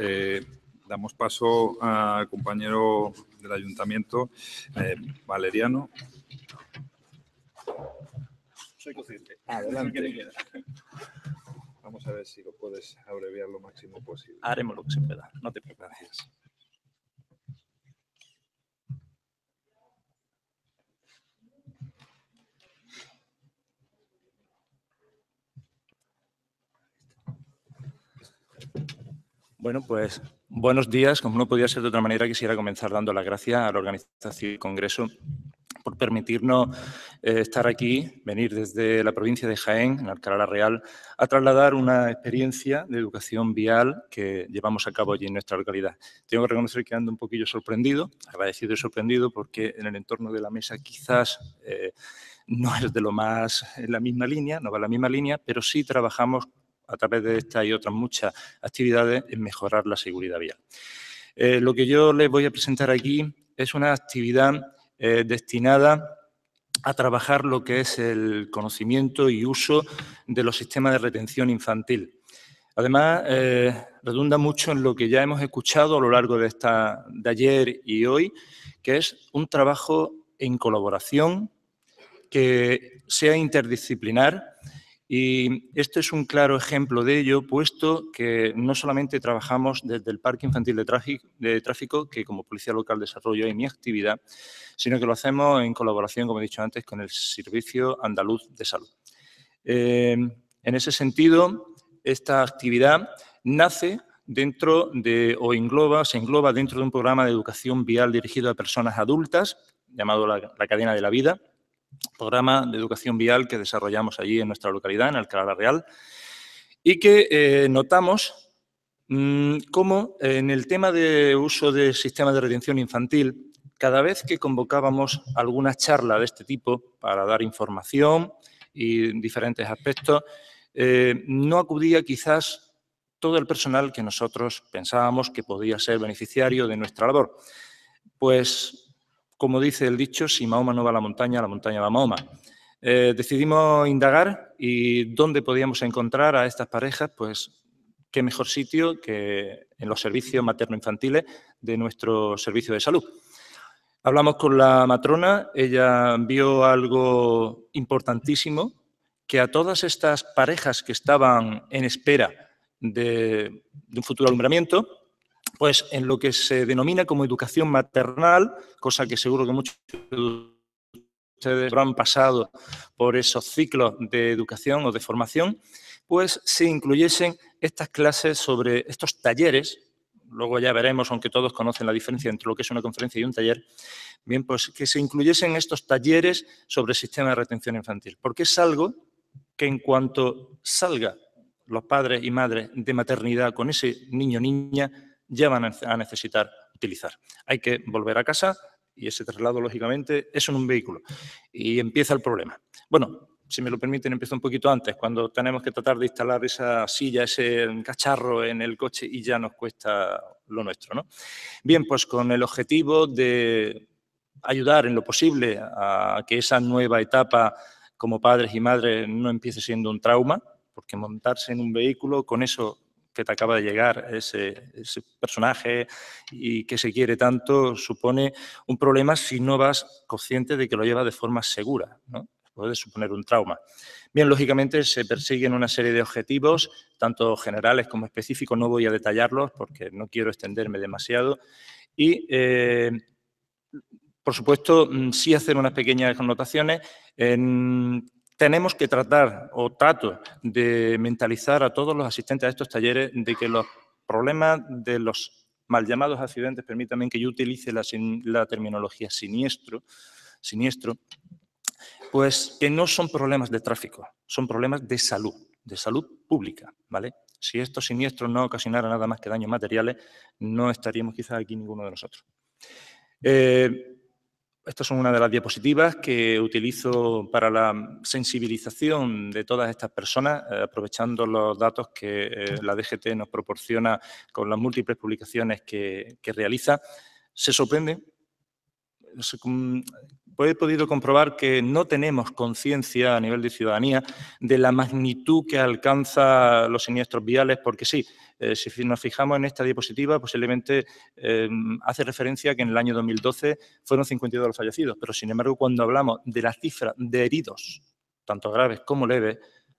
Eh, damos paso al compañero del ayuntamiento, eh, Valeriano. Soy Adelante. Vamos a ver si lo puedes abreviar lo máximo posible. Haremos lo que se pueda, no te preocupes. Bueno, pues buenos días. Como no podía ser de otra manera, quisiera comenzar dando las gracias a la organización del Congreso por permitirnos eh, estar aquí, venir desde la provincia de Jaén, en Alcalá la Real, a trasladar una experiencia de educación vial que llevamos a cabo allí en nuestra localidad. Tengo que reconocer que ando un poquillo sorprendido, agradecido y sorprendido, porque en el entorno de la mesa quizás eh, no es de lo más en la misma línea, no va en la misma línea, pero sí trabajamos a través de esta y otras muchas actividades en mejorar la seguridad vial. Eh, lo que yo les voy a presentar aquí es una actividad eh, destinada a trabajar lo que es el conocimiento y uso de los sistemas de retención infantil. Además, eh, redunda mucho en lo que ya hemos escuchado a lo largo de, esta, de ayer y hoy, que es un trabajo en colaboración que sea interdisciplinar y este es un claro ejemplo de ello, puesto que no solamente trabajamos desde el Parque Infantil de Tráfico, que como Policía Local desarrollo en mi actividad, sino que lo hacemos en colaboración, como he dicho antes, con el Servicio Andaluz de Salud. Eh, en ese sentido, esta actividad nace dentro de, o engloba, se engloba dentro de un programa de educación vial dirigido a personas adultas, llamado la cadena de la vida, programa de educación vial que desarrollamos allí en nuestra localidad, en Alcalá Real, y que eh, notamos mm, cómo en el tema de uso de sistema de retención infantil, cada vez que convocábamos alguna charla de este tipo para dar información y diferentes aspectos, eh, no acudía quizás todo el personal que nosotros pensábamos que podía ser beneficiario de nuestra labor. Pues como dice el dicho, si Mahoma no va a la montaña, la montaña va a Mahoma. Eh, decidimos indagar y dónde podíamos encontrar a estas parejas, pues qué mejor sitio que en los servicios materno-infantiles de nuestro servicio de salud. Hablamos con la matrona, ella vio algo importantísimo, que a todas estas parejas que estaban en espera de un futuro alumbramiento, pues en lo que se denomina como educación maternal, cosa que seguro que muchos de ustedes habrán pasado por esos ciclos de educación o de formación, pues se incluyesen estas clases sobre estos talleres, luego ya veremos, aunque todos conocen la diferencia entre lo que es una conferencia y un taller, bien, pues que se incluyesen estos talleres sobre el sistema de retención infantil, porque es algo que en cuanto salga los padres y madres de maternidad con ese niño niña, llevan a necesitar utilizar. Hay que volver a casa y ese traslado, lógicamente, es en un vehículo. Y empieza el problema. Bueno, si me lo permiten, empiezo un poquito antes, cuando tenemos que tratar de instalar esa silla, ese cacharro en el coche y ya nos cuesta lo nuestro. Bien, pues con el objetivo de ayudar en lo posible a que esa nueva etapa como padres y madres no empiece siendo un trauma, porque montarse en un vehículo, con eso que te acaba de llegar, ese, personaje y que se quiere tanto, supone un problema si no vas consciente de que lo lleva de forma segura. ¿no? puede suponer un trauma. Bien, lógicamente se persiguen una serie de objetivos, tanto generales como específicos, no voy a detallarlos porque no quiero extenderme demasiado. Y, eh, por supuesto, mm, sí hacer unas pequeñas connotaciones en tenemos que tratar o trato de mentalizar a todos los asistentes a estos talleres de que los problemas de los mal llamados accidentes, permítanme que yo utilice la, terminología siniestro, siniestro, pues que no son problemas de tráfico, son problemas de salud, de salud pública, ¿vale? Si estos siniestros no ocasionaran nada más que daños materiales, no estaríamos quizás aquí ninguno de nosotros. Eh, estas son una de las diapositivas que utilizo para la sensibilización de todas estas personas, eh, aprovechando los datos que eh, la DGT nos proporciona con las múltiples publicaciones que, que realiza. Se sorprende pues he podido comprobar que no tenemos conciencia a nivel de ciudadanía de la magnitud que alcanza los siniestros viales, porque sí, eh, si nos fijamos en esta diapositiva, posiblemente eh, hace referencia a que en el año 2012 fueron 52 los fallecidos, pero sin embargo cuando hablamos de la cifra de heridos, tanto graves como leves,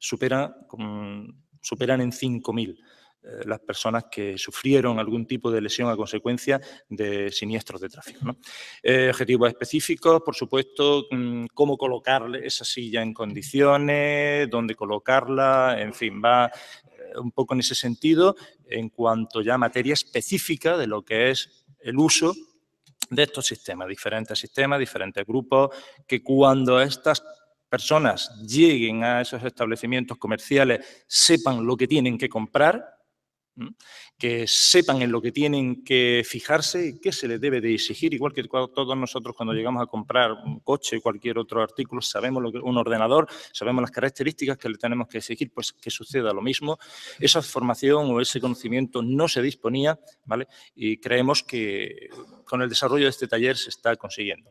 mm, superan en 5.000. Eh, las personas que sufrieron algún tipo de lesión a consecuencia de siniestros de tráfico. Eh, objetivos específicos, por supuesto, mm, cómo colocarle esa silla en condiciones, dónde colocarla, en fin, va eh, un poco en ese sentido en cuanto ya a materia específica de lo que es el uso de estos sistemas, diferentes sistemas, diferentes grupos, que cuando estas personas lleguen a esos establecimientos comerciales sepan lo que tienen que comprar que sepan en lo que tienen que fijarse y qué se les debe de exigir, igual que todos nosotros cuando llegamos a comprar un coche, o cualquier otro artículo, sabemos lo que, un ordenador, sabemos las características que le tenemos que exigir, pues que suceda lo mismo. Esa formación o ese conocimiento no se disponía, ¿vale? Y creemos que con el desarrollo de este taller se está consiguiendo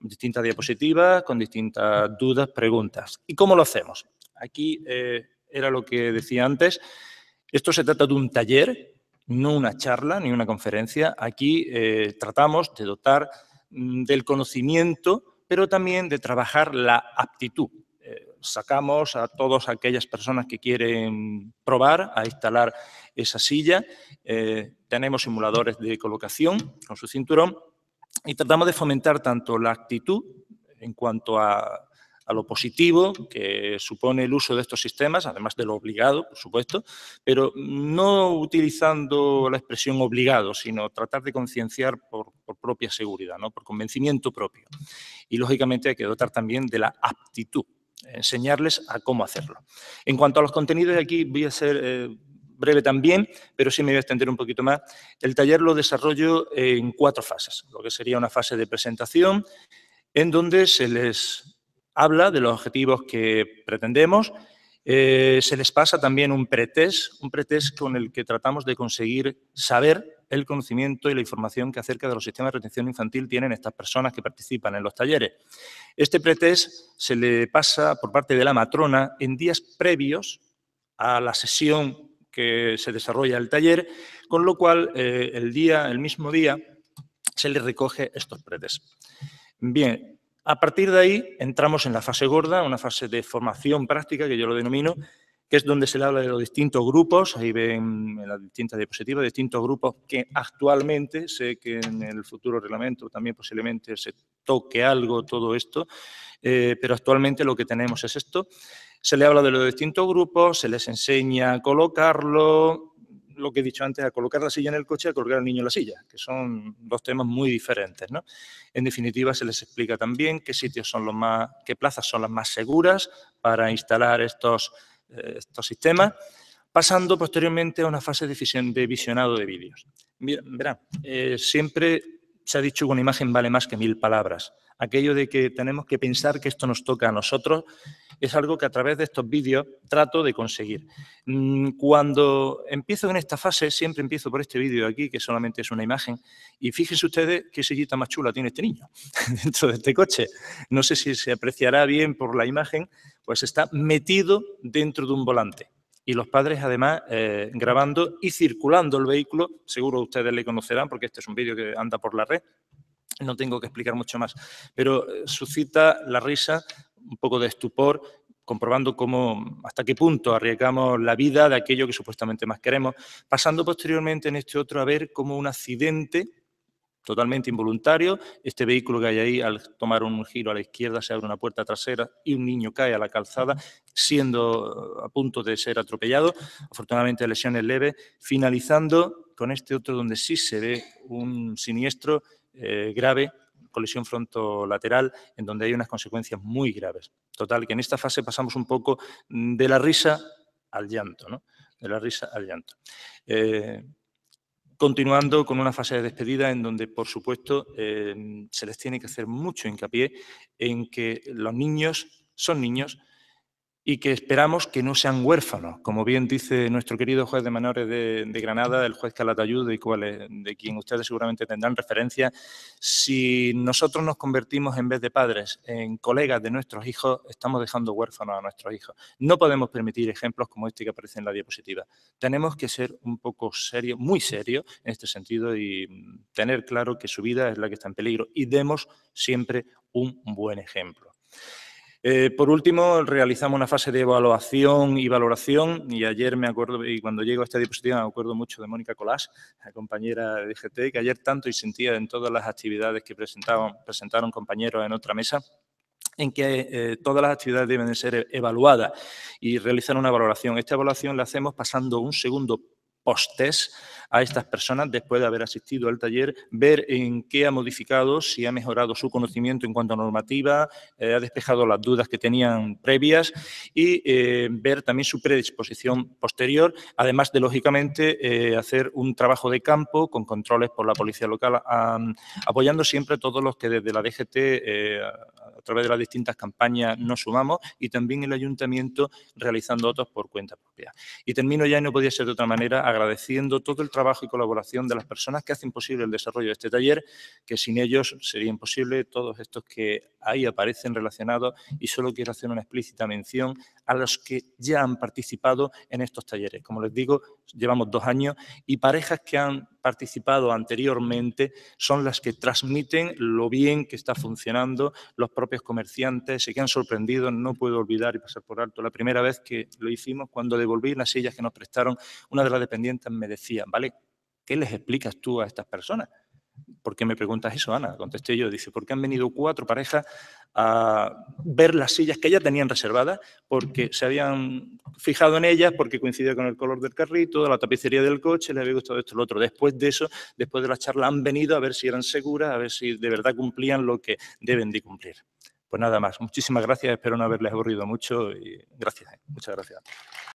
distintas diapositivas, con distintas dudas, preguntas. ¿Y cómo lo hacemos? Aquí eh, era lo que decía antes, esto se trata de un taller, no una charla ni una conferencia. Aquí eh, tratamos de dotar mm, del conocimiento, pero también de trabajar la aptitud. Eh, sacamos a todas aquellas personas que quieren probar a instalar esa silla. Eh, tenemos simuladores de colocación con su cinturón y tratamos de fomentar tanto la actitud en cuanto a a lo positivo que supone el uso de estos sistemas, además de lo obligado, por supuesto, pero no utilizando la expresión obligado, sino tratar de concienciar por, propia seguridad, ¿no? por convencimiento propio. Y lógicamente hay que dotar también de la aptitud, enseñarles a cómo hacerlo. En cuanto a los contenidos, aquí voy a ser... Eh, breve también, pero sí me voy a extender un poquito más. El taller lo desarrollo en cuatro fases, lo que sería una fase de presentación, en donde se les habla de los objetivos que pretendemos. Eh, se les pasa también un pretest, un pretest con el que tratamos de conseguir saber el conocimiento y la información que acerca de los sistemas de retención infantil tienen estas personas que participan en los talleres. Este pretest se le pasa por parte de la matrona en días previos a la sesión que se desarrolla el taller, con lo cual eh, el, día, el mismo día se le recoge estos pretest. Bien, a partir de ahí entramos en la fase gorda, una fase de formación práctica, que yo lo denomino, que es donde se le habla de los distintos grupos, ahí ven las distintas diapositivas, distintos grupos que actualmente, sé que en el futuro reglamento también posiblemente se toque algo todo esto, eh, pero actualmente lo que tenemos es esto. Se le habla de los distintos grupos, se les enseña a colocarlo, lo que he dicho antes, a colocar la silla en el coche y a colgar al niño en la silla, que son dos temas muy diferentes. En definitiva, se les explica también qué sitios son los más, qué plazas son las más seguras para instalar estos, eh, estos sistemas, pasando posteriormente a una fase de, visionado de vídeos. Verán, eh, siempre se ha dicho que una imagen vale más que mil palabras. Aquello de que tenemos que pensar que esto nos toca a nosotros es algo que a través de estos vídeos trato de conseguir. Mm, cuando empiezo en esta fase, siempre empiezo por este vídeo aquí, que solamente es una imagen, y fíjense ustedes qué sillita más chula tiene este niño dentro de este coche. No sé si se apreciará bien por la imagen, pues está metido dentro de un volante y los padres además eh, grabando y circulando el vehículo, seguro ustedes le conocerán porque este es un vídeo que anda por la red, no tengo que explicar mucho más, pero eh, suscita la risa, un poco de estupor, comprobando cómo, hasta qué punto arriesgamos la vida de aquello que supuestamente más queremos, pasando posteriormente en este otro a ver cómo un accidente totalmente involuntario. Este vehículo que hay ahí, al tomar un giro a la izquierda, se abre una puerta trasera y un niño cae a la calzada, siendo eh, a punto de ser atropellado. Afortunadamente, lesiones leves. Finalizando con este otro, donde sí se ve un siniestro eh, grave colisión frontolateral, en donde hay unas consecuencias muy graves. Total, que en esta fase pasamos un poco mm, de la risa al llanto, ¿no? De la risa al llanto. Eh, Continuando con una fase de despedida en donde, por supuesto, eh, se les tiene que hacer mucho hincapié en que los niños son niños y que esperamos que no sean huérfanos, como bien dice nuestro querido juez de menores de, Granada, el juez Calatayud, de, de quien ustedes seguramente tendrán referencia, si nosotros nos convertimos en vez de padres en colegas de nuestros hijos, estamos dejando huérfanos a nuestros hijos. No podemos permitir ejemplos como este que aparece en la diapositiva. Tenemos que ser un poco serio, muy serio en este sentido y tener claro que su vida es la que está en peligro y demos siempre un buen ejemplo. Eh, por último, realizamos una fase de evaluación y valoración y ayer me acuerdo, y cuando llego a esta diapositiva me acuerdo mucho de Mónica Colás, compañera de GT, que ayer tanto y sentía en todas las actividades que presentaron, presentaron compañeros en otra mesa, en que eh, todas las actividades deben ser evaluadas y realizar una valoración. Esta evaluación la hacemos pasando un segundo a estas personas después de haber asistido al taller, ver en qué ha modificado, si ha mejorado su conocimiento en cuanto a normativa, eh, ha despejado las dudas que tenían previas y eh, ver también su predisposición posterior, además de, lógicamente, eh, hacer un trabajo de campo con controles por la policía local, apoyando siempre a todos los que desde la DGT a través de las distintas campañas nos sumamos y también el ayuntamiento realizando otros por cuenta propia. Y termino ya, y no podía ser de otra manera, agradeciendo todo el trabajo y colaboración de las personas que hacen posible el desarrollo de este taller, que sin ellos sería imposible todos estos que ahí aparecen relacionados y solo quiero hacer una explícita mención a los que ya han participado en estos talleres. Como les digo, llevamos dos años y parejas que han participado anteriormente son las que transmiten lo bien que está funcionando los propios comerciantes, se quedan sorprendidos, no puedo olvidar y pasar por alto. La primera vez que lo hicimos, cuando devolví las sillas que nos prestaron, una de las dependientes me decía, vale, ¿qué les explicas tú a estas personas? ¿Por qué me preguntas eso, Ana? Contesté yo. Dice, porque han venido cuatro parejas a ver las sillas que ya tenían reservadas porque se habían fijado en ellas, porque coincidía con el color del carrito, la tapicería del coche, les había gustado esto, lo otro. Después de eso, después de la charla, han venido a ver si eran seguras, a ver si de verdad cumplían lo que deben de cumplir. Pues nada más, muchísimas gracias, espero no haberles aburrido mucho y gracias, ¿eh? muchas gracias.